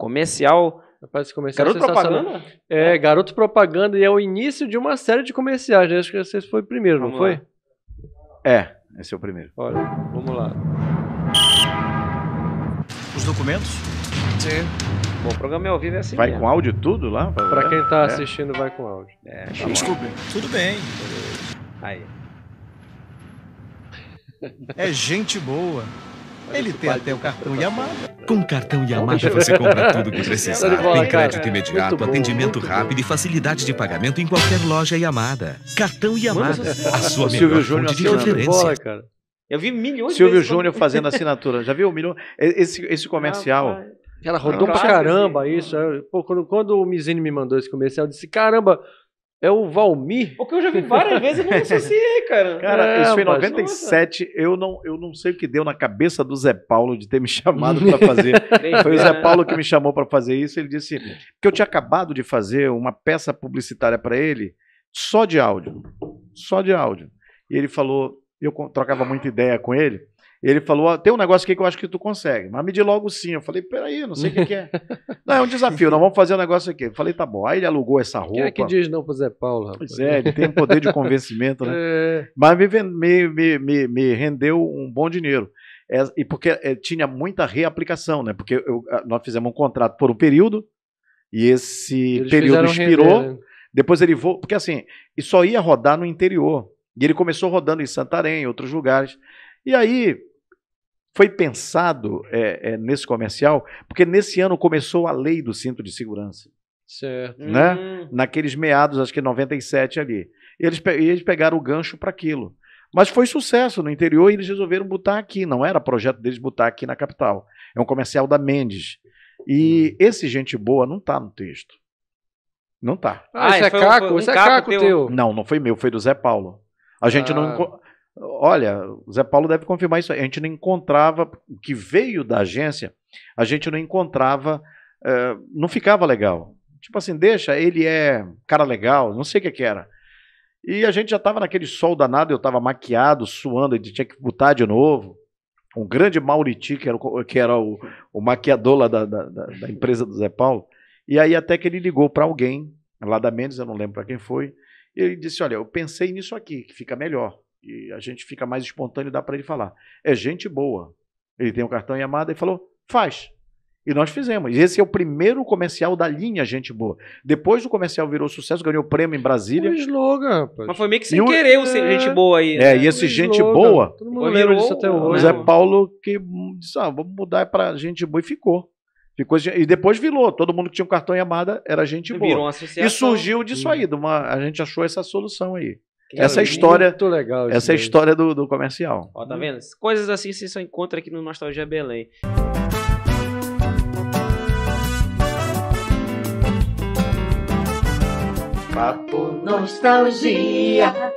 comercial. Rapaz, comercial Garoto é Propaganda? É, é, Garoto Propaganda e é o início de uma série de comerciais. Né? Acho que esse foi o primeiro, vamos não lá. foi? É, esse é o primeiro. Olha, vamos lá. Os documentos? Sim. Bom, o programa é ao vivo é assim. Vai mesmo. com áudio tudo lá? Pra, quem tá é. assistindo, vai com áudio. É, tá Desculpe. Tudo bem. Aí. É gente boa. Ele tem até o cartão Yamada. Com o cartão Yamada você compra tudo que precisar. Tá tem crédito imediato, atendimento rápido e facilidade de pagamento em qualquer loja Yamada. Cartão Yamada, a sua o melhor fonte de referência. cara. Eu vi milhões Silvio de Silvio Júnior fazendo assinatura. Já viu o milhão? É, esse, esse comercial. Ah, ela rodou pra caramba isso. É, pô, quando, quando o Mizine me mandou esse comercial, eu disse: caramba, é o Valmir. Porque eu já vi várias vezes e não associei, cara. Cara, é, isso foi em 97. Eu não, eu não sei o que deu na cabeça do Zé Paulo de ter me chamado para fazer. foi o Zé Paulo que me chamou para fazer isso. Ele disse assim, que eu tinha acabado de fazer uma peça publicitária para ele só de áudio. Só de áudio. E ele falou, eu trocava muita ideia com ele. Ele falou: tem um negócio aqui que eu acho que tu consegue, mas me diz logo sim. Eu falei: peraí, não sei o que, que, é. não, é um desafio, nós vamos fazer um negócio aqui. Eu falei: tá bom. Aí ele alugou essa roupa. Quem é que diz não pro Zé Paulo? Rapaz? Pois é, ele tem um poder de convencimento, né? É... Mas me, me, me, me, rendeu um bom dinheiro. É, e porque é, tinha muita reaplicação, né? Porque eu, nós fizemos um contrato por um período e esse Eles período expirou. Render, né? Depois ele voltou, porque assim, e só ia rodar no interior. E ele começou rodando em Santarém, em outros lugares. E aí foi pensado é, é, nesse comercial, porque nesse ano começou a lei do cinto de segurança. Certo. Né? Hum. Naqueles meados, acho que 97 ali. Eles, pe eles pegaram o gancho para aquilo. Mas foi sucesso no interior e eles resolveram botar aqui. Não era projeto deles botar aqui na capital. É um comercial da Mendes. E hum. esse Gente Boa não tá no texto. Não tá. Ah, ah esse é, é, é Caco? Um, esse é Caco teu. teu? Não, não foi meu, foi do Zé Paulo. A gente ah. não. Olha, o Zé Paulo deve confirmar isso. A gente não encontrava, o que veio da agência, a gente não encontrava, eh, não ficava legal. Tipo assim, deixa, ele é cara legal, não sei o que, que era. E a gente já estava naquele sol danado, eu estava maquiado, suando, ele tinha que botar de novo. Um grande Mauriti, que era, o, que era o, o maquiador lá da, da, da, empresa do Zé Paulo. E aí até que ele ligou para alguém, lá da Mendes, eu não lembro para quem foi, e ele disse, olha, eu pensei nisso aqui, que fica melhor e a gente fica mais espontâneo, dá para ele falar. É gente boa. Ele tem o um cartão Yamada e falou, faz. E nós fizemos. E esse é o primeiro comercial da linha Gente Boa. Depois do comercial virou sucesso, ganhou prêmio em Brasília. Um slogan, rapaz. Mas foi meio que sem e querer o é... Gente Boa aí. É, né? É, e esse um Gente Boa. Todo mundo virou isso até hoje. O Zé Paulo que disse, ah, vamos mudar para Gente Boa e ficou. ficou. E depois virou. Todo mundo que tinha um cartão Yamada era Gente Boa. Virou uma E surgiu disso uhum. aí. Uma, a gente achou essa solução aí. Que essa é história, legal essa história do, do comercial. Ó, tá vendo? Coisas assim você só encontra aqui no Nostalgia Belém. Papo Nostalgia.